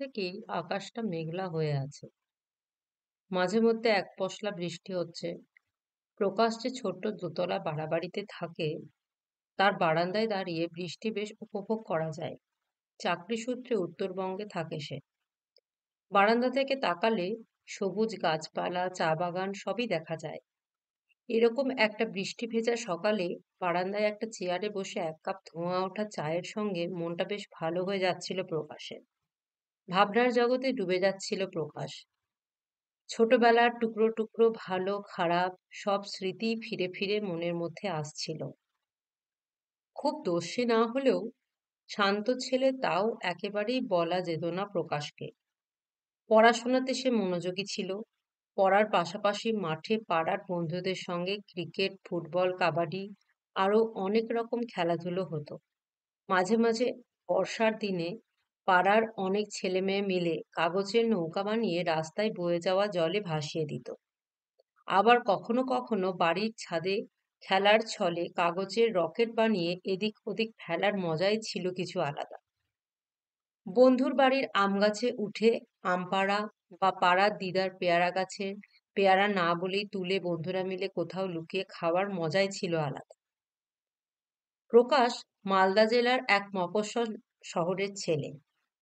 থেকেই আকাশটা মেঘলা হয়ে আছে মাঝে মধ্যে এক পশলা বৃষ্টি হচ্ছে প্রকাশ যে ছোট্ট দোতলা বাড়াবাড়িতে থাকে তার বারান্দায় দাঁড়িয়ে বৃষ্টি বেশ উপভোগ করা যায় চাকরি সূত্রে উত্তরবঙ্গে থাকে সে বারান্দা থেকে তাকালে সবুজ গাছপালা চা বাগান সবই দেখা যায় এরকম একটা বৃষ্টি ভেজা সকালে বারান্দায় একটা চেয়ারে বসে এক কাপ ধোঁয়া ওঠা চায়ের সঙ্গে মনটা বেশ ভালো হয়ে যাচ্ছিল প্রকাশের ভাবনার জগতে ডুবে যাচ্ছিল প্রকাশ ছোটবেলার টুকরো টুকরো ভালো খারাপ সব স্মৃতি ফিরে ফিরে মনের মধ্যে আসছিল খুব দোষে না হলেও শান্ত ছেলে তাও একেবারেই বলা যেত না প্রকাশকে পড়াশোনাতে সে মনোযোগী ছিল পড়ার পাশাপাশি মাঠে পাড়ার বন্ধুদের সঙ্গে ক্রিকেট ফুটবল কাবাডি আরও অনেক রকম খেলাধুলো হতো মাঝে মাঝে বর্ষার দিনে পাড়ার অনেক ছেলে মেয়ে মিলে কাগজের নৌকা বানিয়ে রাস্তায় বয়ে যাওয়া জলে ভাসিয়ে দিত আবার কখনো কখনো বাড়ির ছাদে খেলার ছলে কাগজের রকেট বানিয়ে এদিক ওদিক ফেলার মজাই ছিল কিছু আলাদা বন্ধুর বাড়ির আম গাছে উঠে আমপাড়া বা পাড়ার দিদার পেয়ারা গাছের পেয়ারা না বলেই তুলে বন্ধুরা মিলে কোথাও লুকিয়ে খাওয়ার মজাই ছিল আলাদা প্রকাশ মালদা জেলার এক মফস্বল শহরের ছেলে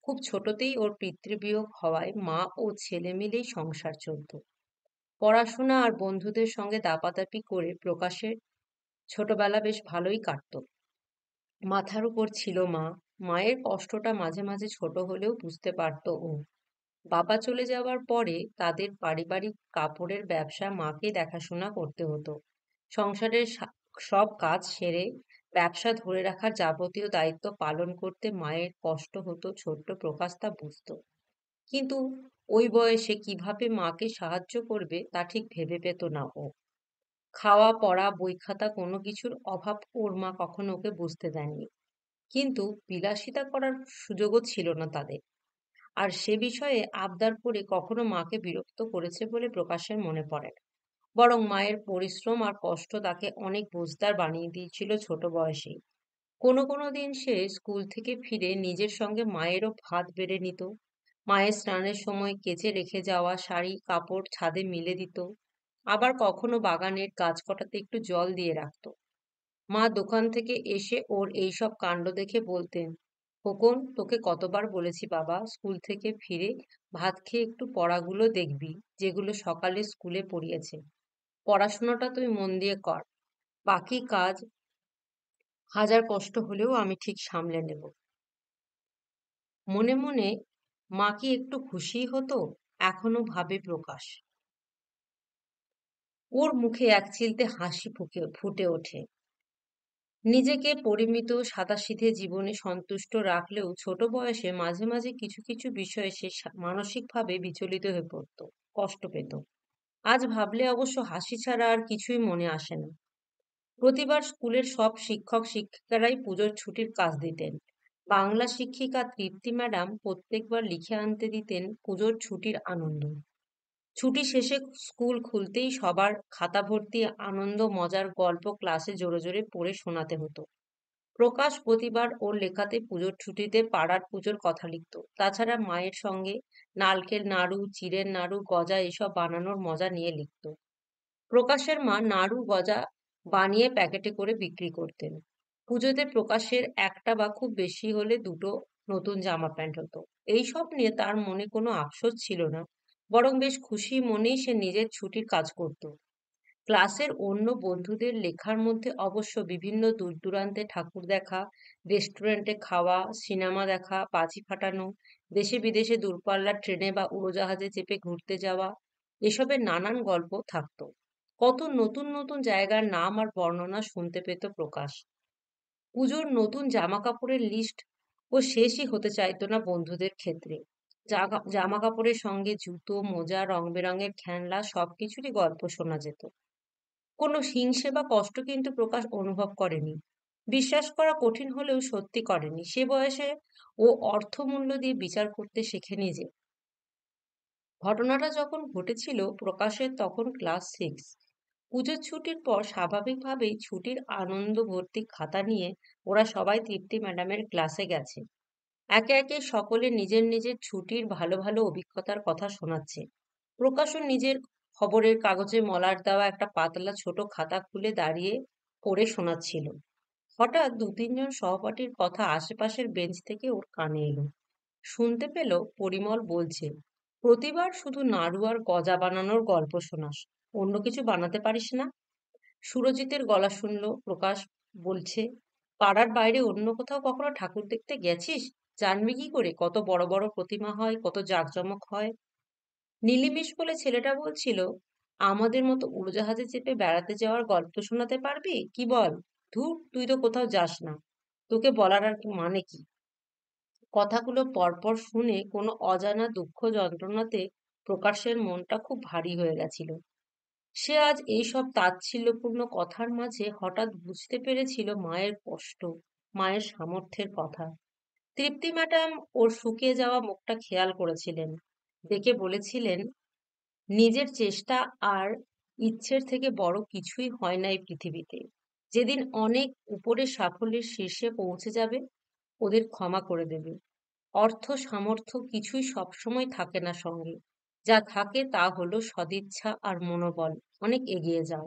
খুব ছোটতেই ওর পিতৃবিয়োগ হওয়ায় মা ও ছেলে মিলেই সংসার চলত পড়াশোনা আর বন্ধুদের সঙ্গে দাপাদাপি করে প্রকাশের ছোটবেলা বেশ ভালোই কাটত মাথার উপর ছিল মা মায়ের কষ্টটা মাঝে মাঝে ছোট হলেও বুঝতে পারত ও বাবা চলে যাওয়ার পরে তাদের পারিবারিক কাপড়ের ব্যবসা মাকে দেখাশোনা করতে হতো সংসারের সব কাজ সেরে ব্যবসা ধরে রাখার যাবতীয় দায়িত্ব পালন করতে মায়ের কষ্ট হতো ছোট্ট প্রকাশ তা বুঝত কিন্তু ওই বয়সে কিভাবে মাকে সাহায্য করবে তা ঠিক ভেবে পেত না ও খাওয়া পড়া বই খাতা কোনো কিছুর অভাব ওর মা কখনো ওকে বুঝতে দেননি কিন্তু বিলাসিতা করার সুযোগও ছিল না তাদের আর সে বিষয়ে আবদার করে কখনো মাকে বিরক্ত করেছে বলে প্রকাশের মনে পড়ে না বরং মায়ের পরিশ্রম আর কষ্ট তাকে অনেক বোঝদার বানিয়ে দিয়েছিল ছোট বয়সেই কোনো কোনো দিন সে স্কুল থেকে ফিরে নিজের সঙ্গে মায়েরও ভাত বেড়ে নিত মায়ের স্নানের সময় কেচে রেখে যাওয়া শাড়ি কাপড় ছাদে মিলে দিত আবার কখনো বাগানের কটাতে একটু জল দিয়ে রাখত মা দোকান থেকে এসে ওর এইসব কাণ্ড দেখে বলতেন খোকন তোকে কতবার বলেছি বাবা স্কুল থেকে ফিরে ভাত খেয়ে একটু পড়াগুলো দেখবি যেগুলো সকালে স্কুলে পড়িয়েছে পড়াশোনাটা তুই মন দিয়ে কর বাকি কাজ হাজার কষ্ট হলেও আমি ঠিক সামলে নেব মনে মনে মা কি একটু খুশি হতো এখনো ভাবে প্রকাশ ওর মুখে এক চিলতে হাসি ফুকে ফুটে ওঠে নিজেকে পরিমিত সাদাসিধে জীবনে সন্তুষ্ট রাখলেও ছোট বয়সে মাঝে মাঝে কিছু কিছু বিষয়ে সে মানসিকভাবে বিচলিত হয়ে পড়ত কষ্ট পেত আজ ভাবলে অবশ্য হাসি ছাড়া আর কিছুই মনে আসে না প্রতিবার স্কুলের সব শিক্ষক শিক্ষিকারাই পুজোর ছুটির কাজ দিতেন বাংলা শিক্ষিকা তৃপ্তি ম্যাডাম প্রত্যেকবার লিখে আনতে দিতেন পুজোর ছুটির আনন্দ ছুটি শেষে স্কুল খুলতেই সবার খাতা ভর্তি আনন্দ মজার গল্প ক্লাসে জোরে জোরে পড়ে শোনাতে হতো প্রকাশ প্রতিবার ওর লেখাতে পুজোর ছুটিতে পাড়ার পুজোর কথা লিখত তাছাড়া মায়ের সঙ্গে নালকের নাড়ু চিড়ের নাড়ু গজা এসব বানানোর মজা নিয়ে লিখত প্রকাশের মা নাড়ু গজা বানিয়ে প্যাকেটে করে বিক্রি করতেন পুজোতে প্রকাশের একটা বা খুব বেশি হলে দুটো নতুন জামা প্যান্ট হতো এইসব নিয়ে তার মনে কোনো আফসোস ছিল না বরং বেশ খুশি মনেই সে নিজের ছুটির কাজ করত ক্লাসের অন্য বন্ধুদের লেখার মধ্যে অবশ্য বিভিন্ন দূর দূরান্তে ঠাকুর দেখা রেস্টুরেন্টে খাওয়া সিনেমা দেখা বাজি ফাটানো দেশে বিদেশে দূরপাল্লার ট্রেনে বা উড়োজাহাজে চেপে ঘুরতে যাওয়া এসবের নানান গল্প থাকত কত নতুন নতুন জায়গার নাম আর বর্ণনা শুনতে পেত প্রকাশ পুজোর নতুন জামা কাপড়ের লিস্ট ও শেষই হতে চাইতো না বন্ধুদের ক্ষেত্রে জামা কাপড়ের সঙ্গে জুতো মোজা রং বেরঙের খেলনা সবকিছুরই গল্প শোনা যেত কোনো হিংসে বা কষ্ট কিন্তু প্রকাশ অনুভব করেনি বিশ্বাস করা কঠিন হলেও সত্যি করেনি সে বয়সে ও অর্থমূল্য দিয়ে বিচার করতে শেখে নিজে ঘটনাটা যখন ঘটেছিল প্রকাশের তখন ক্লাস সিক্স পুজোর ছুটির পর স্বাভাবিকভাবেই ছুটির আনন্দ ভর্তি খাতা নিয়ে ওরা সবাই তৃপ্তি ম্যাডামের ক্লাসে গেছে একে একে সকলে নিজের নিজের ছুটির ভালো ভালো অভিজ্ঞতার কথা শোনাচ্ছে প্রকাশও নিজের খবরের কাগজে মলার দেওয়া একটা পাতলা ছোট খাতা খুলে দাঁড়িয়ে পড়ে শোনাচ্ছিল হঠাৎ দু তিনজন সহপাঠীর কথা আশেপাশের বেঞ্চ থেকে ওর কানে এলো শুনতে পেল পরিমল বলছে প্রতিবার শুধু নাড়ু আর গজা বানানোর গল্প শোনাস অন্য কিছু বানাতে পারিস না সুরজিতের গলা শুনল প্রকাশ বলছে পাড়ার বাইরে অন্য কোথাও কখনো ঠাকুর দেখতে গেছিস জানবি কি করে কত বড় বড় প্রতিমা হয় কত জাঁকজমক হয় নীলিমিষ বলে ছেলেটা বলছিল আমাদের মতো উড়োজাহাজে চেপে বেড়াতে যাওয়ার গল্প শোনাতে পারবি কি বল ধুর তুই তো কোথাও যাস না তোকে বলার আর মানে কি কথাগুলো পরপর শুনে কোনো অজানা দুঃখ যন্ত্রণাতে প্রকাশের মনটা খুব ভারী হয়ে গেছিল সে আজ এইসব তাচ্ছিল্যপূর্ণ কথার মাঝে হঠাৎ বুঝতে পেরেছিল মায়ের কষ্ট মায়ের সামর্থ্যের কথা তৃপ্তি ম্যাডাম ওর শুকিয়ে যাওয়া মুখটা খেয়াল করেছিলেন দেখে বলেছিলেন নিজের চেষ্টা আর ইচ্ছের থেকে বড় কিছুই হয় নাই পৃথিবীতে যেদিন অনেক উপরে সাফল্যের শীর্ষে পৌঁছে যাবে ওদের ক্ষমা করে দেবে অর্থ সামর্থ্য কিছুই সবসময় থাকে না সঙ্গে যা থাকে তা হলো সদিচ্ছা আর মনোবল অনেক এগিয়ে যাও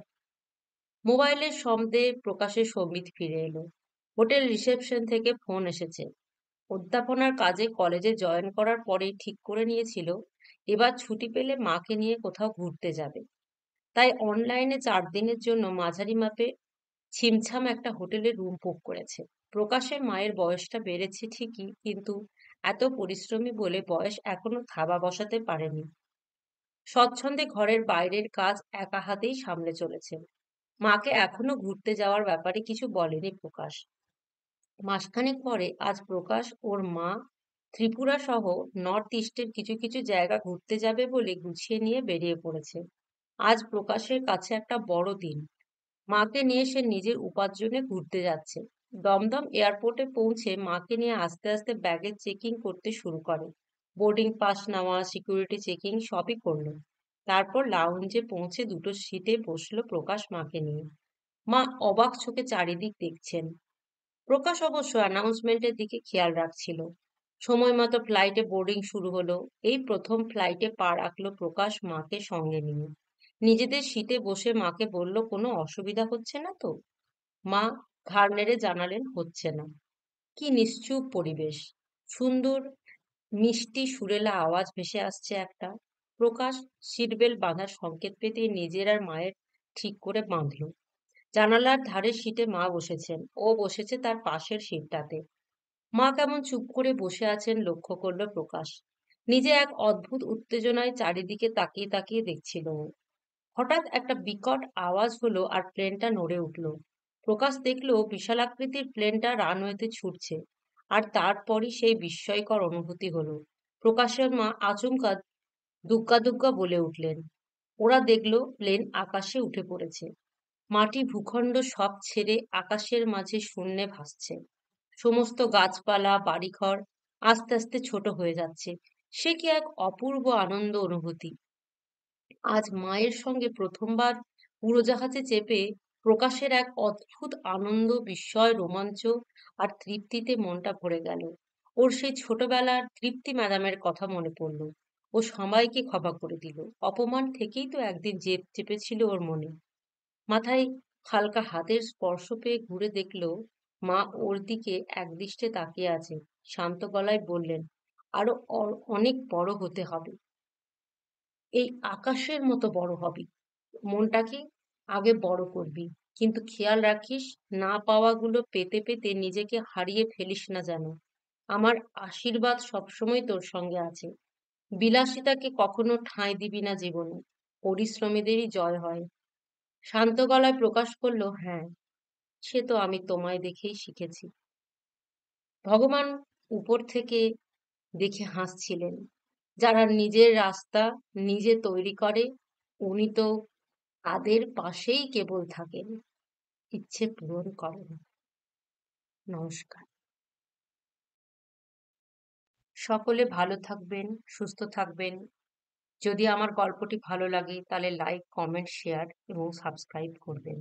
মোবাইলের শব্দে প্রকাশে সমিত ফিরে এলো হোটেল রিসেপশন থেকে ফোন এসেছে অধ্যাপনার কাজে কলেজে জয়েন করার পরেই ঠিক করে নিয়েছিল এবার ছুটি পেলে মাকে নিয়ে কোথাও ঘুরতে যাবে তাই অনলাইনে চার দিনের জন্য মাঝারি মাপে ছিমছাম একটা হোটেলে রুম বুক করেছে প্রকাশের মায়ের বয়সটা বেড়েছে ঠিকই কিন্তু এত পরিশ্রমী বলে বয়স এখনো থাবা বসাতে পারেনি স্বচ্ছন্দে ঘরের বাইরের কাজ একা হাতেই সামলে চলেছে মাকে এখনো ঘুরতে যাওয়ার ব্যাপারে কিছু বলেনি প্রকাশ মাসখানেক পরে আজ প্রকাশ ওর মা ত্রিপুরা সহ নর্থ ইস্টের কিছু কিছু জায়গা ঘুরতে যাবে বলে গুছিয়ে নিয়ে বেরিয়ে পড়েছে আজ প্রকাশের কাছে একটা বড় দিন মাকে নিয়ে সে নিজের উপার্জনে ঘুরতে যাচ্ছে দমদম এয়ারপোর্টে পৌঁছে মাকে নিয়ে আস্তে আস্তে ব্যাগে চেকিং করতে শুরু করে বোর্ডিং পাস নেওয়া সিকিউরিটি চেকিং সবই করলো তারপর লাউঞ্জে পৌঁছে দুটো সিটে বসলো প্রকাশ মাকে নিয়ে মা অবাক চোখে চারিদিক দেখছেন প্রকাশ অবশ্য অ্যানাউন্সমেন্টের দিকে খেয়াল রাখছিল সময় মতো ফ্লাইটে বোর্ডিং শুরু হলো এই প্রথম ফ্লাইটে পা রাখলো প্রকাশ মাকে সঙ্গে নিয়ে নিজেদের শীতে বসে মাকে বলল কোনো অসুবিধা হচ্ছে না তো মা ঘাড় নেড়ে জানালেন হচ্ছে না কি নিশ্চুপ পরিবেশ সুন্দর মিষ্টি সুরেলা আওয়াজ ভেসে আসছে একটা প্রকাশ সিটবেল বাঁধার সংকেত পেতে নিজের আর মায়ের ঠিক করে বাঁধল জানালার ধারের সিটে মা বসেছেন ও বসেছে তার পাশের সিটটাতে মা কেমন চুপ করে বসে আছেন লক্ষ্য করল প্রকাশ নিজে এক অদ্ভুত উত্তেজনায় চারিদিকে তাকিয়ে তাকিয়ে দেখছিল ও হঠাৎ একটা বিকট আওয়াজ হলো আর প্লেনটা নড়ে উঠল প্রকাশ দেখল বিশাল আকৃতির প্লেনটা রানওয়েতে ছুটছে আর তারপরই সেই বিস্ময়কর অনুভূতি হলো প্রকাশের মা আচমকা দুগ্গা দুগ্গা বলে উঠলেন ওরা দেখল প্লেন আকাশে উঠে পড়েছে মাটি ভূখণ্ড সব ছেড়ে আকাশের মাঝে শূন্যে ভাসছে সমস্ত গাছপালা বাড়িঘর আস্তে আস্তে ছোট হয়ে যাচ্ছে সে কি এক অপূর্ব আনন্দ অনুভূতি আজ মায়ের সঙ্গে প্রথমবার উড়োজাহাজে চেপে প্রকাশের এক অদ্ভুত আনন্দ বিস্ময় রোমাঞ্চ আর তৃপ্তিতে মনটা ভরে গেল ওর সেই ছোটবেলার তৃপ্তি ম্যাডামের কথা মনে পড়ল ও সবাইকে ক্ষমা করে দিল অপমান থেকেই তো একদিন জেপ চেপেছিল ওর মনে মাথায় হালকা হাতের স্পর্শ পেয়ে ঘুরে দেখল মা ওর দিকে একদৃষ্টে তাকিয়ে আছে শান্ত গলায় বললেন আরো অনেক বড় হতে হবে এই আকাশের মতো বড় হবি মনটাকে আগে বড় করবি কিন্তু খেয়াল রাখিস না পাওয়াগুলো পেতে পেতে নিজেকে হারিয়ে ফেলিস না যেন আমার আশীর্বাদ সবসময় তোর সঙ্গে আছে বিলাসিতাকে কখনো ঠাঁই দিবি না জীবনে পরিশ্রমীদেরই জয় হয় শান্ত গলায় প্রকাশ করলো হ্যাঁ সে তো আমি তোমায় দেখেই শিখেছি ভগবান উপর থেকে দেখে হাসছিলেন যারা নিজের রাস্তা নিজে তৈরি করে উনি তো তাদের পাশেই কেবল থাকেন ইচ্ছে পূরণ করেন নমস্কার সকলে ভালো থাকবেন সুস্থ থাকবেন যদি আমার গল্পটি ভালো লাগে তাহলে লাইক কমেন্ট শেয়ার এবং সাবস্ক্রাইব করবেন